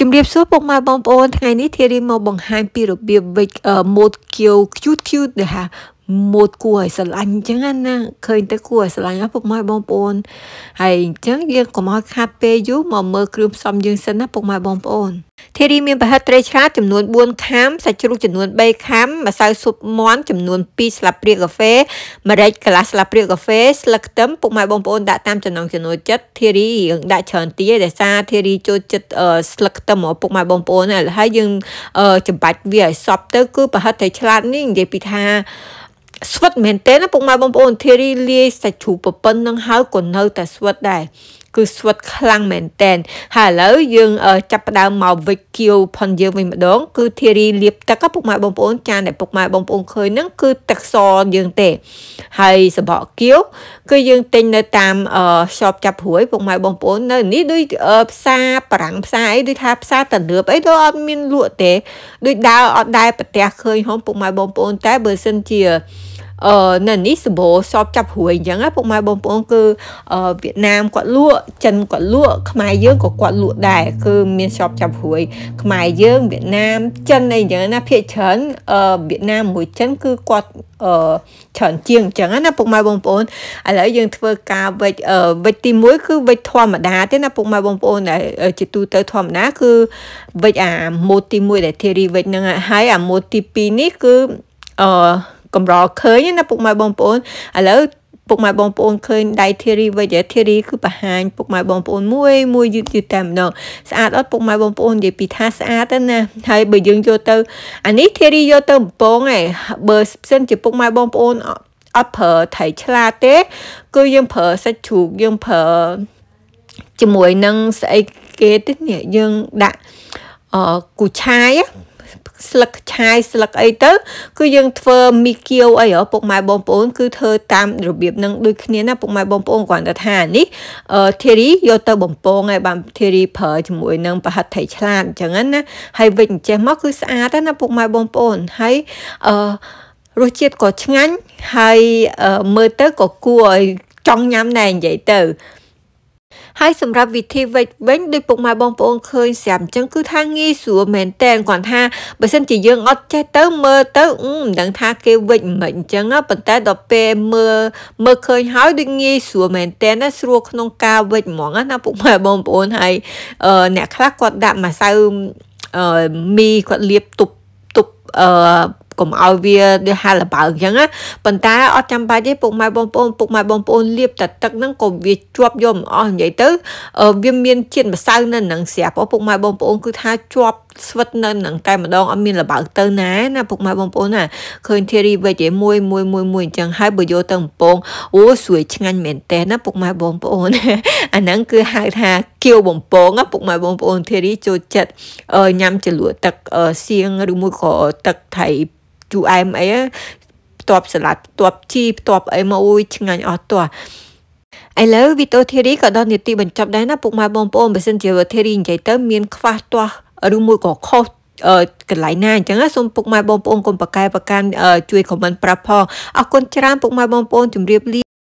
ជម្រាបសួរពុកម៉ែបងប្អូនថ្ងៃនេះធារីមកបង្ហាញពីរបៀបវិចម៉ូតគៀវ cute cute ដែលហាម៉ូតគួរឲ្យស្រឡាញ់អញ្ចឹងណាឃើញទៅគួរឲ្យស្រឡាញ់អស់ពុកម៉ែបងប្អូនហើយអញ្ចឹងយើងកុំឲ្យខាត់ពេលយូរមកមើលគ្រឿងផ្សំយើងសិនណាពុកម៉ែបងប្អូនធារីមានប្រហិតត្រីឆ្លាតចំនួន4ខាំសាច់ជ្រូកចំនួន3ខាំម្សៅស៊ុបមាន់ចំនួន2ស្លាបព្រាកាហ្វេម្រេចកន្លះស្លាបព្រាកាហ្វេស្លឹកខ្ទឹមពុកម៉ែបងប្អូនដាក់តាមចំណង់ចំណូលចិត្តធារីយើងដាក់ច្រើនទីឯដែលសារធារីចូលចិត្តស្លឹកខ្ទឹមរបស់ពុកម៉ែបងប្អូនហើយយើងចំបាច់វាឲ្យសពទៅគឺប្រហិតត្រីឆ្លាតនេះនិយាយពីថាស្វិតមែនទេណាពុកម៉ែបងប្អូនធារីលាយសាច់ជ្រូកប្រពន្ធនឹងហើយក៏នៅតែស្វិតដែរគឺស្វិតខ្លាំងមែនតែនហើយឥឡូវយើងចាប់ផ្ដើមមកវិចគៀវផុនយើងវិញម្ដងគឺធារីលាបទឹកពុកម៉ែបងប្អូនចានដែលពុកម៉ែបងប្អូនឃើញហ្នឹងគឺទឹកសយើងទេហើយសំបកគៀវគឺយើងទិញនៅតាមសបចាប់រួយពុកម៉ែបងប្អូននៅនេះដូចផ្សារបារាំងផ្សារអីដូចថាផ្សារតនឿបអីក៏អត់មានលក់ទេដូចដើរអត់ដែរប្រទេសឃើញហងពុកម៉ែបងប្អូនតែបើសិនជាអឺនៅនេះសម្បូរសອບចាប់រួយអញ្ចឹងណាពុកម៉ែបងប្អូនគឺអឺវៀតណាមគាត់លក់ចិនគាត់លក់ខ្មែរយើងក៏គាត់លក់ដែរគឺមានសອບចាប់រួយ ខ្មែរយើងវៀតណាមចិនអីអញ្ចឹងណាភាគច្រើនអឺវៀតណាមមួយចិនគឺគាត់អឺច្រើនជាងអញ្ចឹងណាពុកម៉ែបងប្អូនឥឡូវយើងធ្វើការវេចវេចទី1គឺវេចធម្មតាទេណាពុកម៉ែបងប្អូនដែលជាទូទៅធម្មតាគឺវេចអាម៉ូទី1ដែលធារីវេចហ្នឹងហើយអាម៉ូទី2នេះគឺអឺកម្រឃើញណាពុកម៉ែបងប្អូនឥឡូវពុកម៉ែបងប្អូនឃើញដៃ theory វិញ theory គឺបង្ហាញពុកម៉ែបងប្អូន មួយមួយយឺតយឺតតែម្ដងស្អាតអត់ពុកម៉ែបងប្អូននិយាយពីថាស្អាតទៅណាហើយបើយើងយកទៅអានេះ theory យកទៅបំពងឯងបើសិន ជាពុកម៉ែបងប្អូនអត់ប្រើថៃឆ្លាតទេ គឺយើងប្រើសាច់ជ្រូកយើងប្រើជាមួយនឹងស្អីគេទេនេះយើងដាក់អឺគូឆាយស្លឹកឆាយស្លឹកអីទៅ គឺយើងធ្វើមីគៀវអីហ៎ពុកម៉ែបងប្អូន គឺធ្វើតាមរបៀបនឹងដូចគ្នាណាពុកម៉ែបងប្អូនគ្រាន់តែថានេះអឺ theory យកទៅបំពងហើយបាន theory ប្រើជាមួយនឹងប្រហិតថៃឆ្លាតអញ្ចឹងណាហើយវិញចេះមកគឺស្អាតណាពុកម៉ែបងប្អូនហើយអឺរសជាតិក៏ឆ្ងាញ់ហើយមើលទៅក៏គួរឲ្យចង់ញ៉ាំដែរនិយាយទៅហើយសម្រាប់វិធីវេចវិញដោយពុកម៉ែបងប្អូនឃើញស្រាប់អញ្ចឹងគឺថាងាយស្រួលមែនតើគាត់ថាបើសិនជាយើងអត់ចេះទៅមើលទៅមិនដឹង ថាគេវេចមិនអញ្ចឹងប៉ុន្តែដល់ពេលមើលមើលឃើញហើយដូចងាយស្រួលមែនតើណាស្រួលក្នុងការវេចហ្មងណា ពុកម៉ែបងប្អូនហើយអ្នកខ្លះគាត់ដាក់ម្សៅមីគាត់លាបទុបទុបអឺកុំឲ្យវាដូចហាលបើកអញ្ចឹងណាប៉ុន្តែអត់ចាំបាច់ទេពុកម៉ែបងប្អូនពុកម៉ែបងប្អូនលាបតែទឹកហ្នឹងក៏វាជាប់យកមិនអស់និយាយទៅវាមានជាតិម្សៅនៅនឹងស្រាប់ពុកម៉ែបងប្អូន គឺថាជាប់ស្វិតនៅនឹងតែម្ដងអត់មានលបើកទៅណាណាពុកម៉ែបងប្អូនណាឃើញ theory វិចឯមួយមួយមួយមួយអញ្ចឹងហើយបើយកទៅកំពងអូស្រួយឆ្ងាញ់មែនតើណាពុកម៉ែបងប្អូនអាហ្នឹងគឺហៅថាគៀវបំពងពុកម៉ែបងប្អូន theory ចូលចិត្តញ៉ាំចលក់ទឹកសៀងឬមួយក៏ទឹកថៃ UM អីផ្ទាប់សាឡាត់ផ្ទាប់ជីផ្ទាប់អីមកអួយឆ្ងាញ់អស់ទាស់ឥឡូវវីដេអូធីរីក៏ដល់នាទីបញ្ចប់ដែរណាពុកម៉ែបងប្អូនបើសិនជាធីរីនិយាយទៅមានខ្វះទាស់ឬមួយក៏ខុសអឺកន្លែងណាអញ្ចឹងសូមពុកម៉ែបងប្អូនកុំប្រកែប្រកាន់ជួយខមមិនប្រាប់ផងអរគុណច្រើនពុកម៉ែបងប្អូនជម្រាបលា